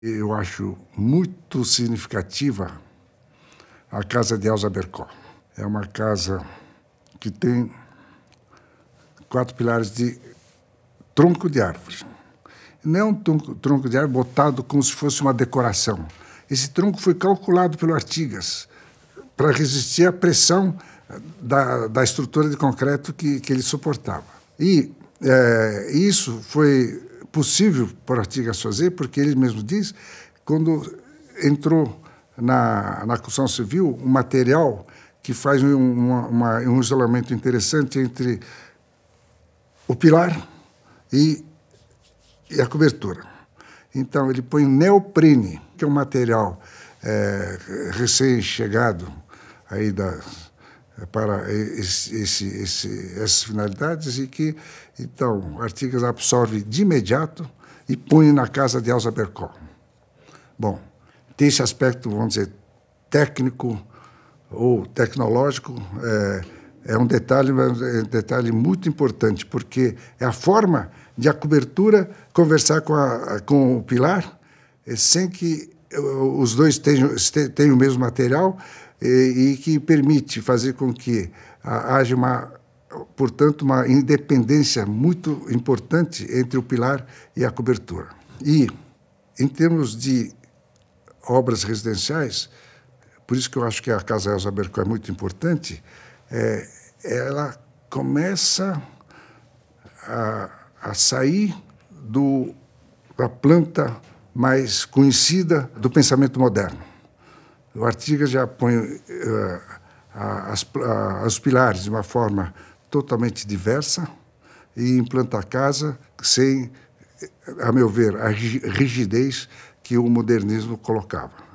eu acho muito significativa a casa de Elza Bercó. É uma casa que tem quatro pilares de tronco de árvore. Não é um tronco, tronco de árvore botado como se fosse uma decoração. Esse tronco foi calculado pelo Artigas para resistir à pressão da, da estrutura de concreto que, que ele suportava. E é, isso foi possível para Artigas fazer, porque ele mesmo diz, quando entrou na, na construção civil, um material que faz um, uma, uma, um isolamento interessante entre o pilar e, e, a cobertura. Então, ele põe neoprene, que é um material é, recém-chegado aí das é, para esse, esse, esse, essas finalidades e que, então, Artigas absorve de imediato e põe na casa de Elsa Bercó. Bom, tem esse aspecto, vamos dizer, técnico ou tecnológico, é, é um detalhe, é um detalhe muito importante, porque é a forma de a cobertura conversar com, a, com o pilar é, sem que os dois têm, o mesmo material e, e, que permite fazer com que haja uma portanto uma independência muito importante entre o pilar e a cobertura e em termos de obras residenciais por isso que eu acho que a casa Elza Berco é muito importante é, ela começa a, a sair do, da planta mais conhecida do pensamento moderno. O artigo já põe uh, as, uh, os pilares de uma forma totalmente diversa e implanta a casa sem, a meu ver, a rigidez que o modernismo colocava.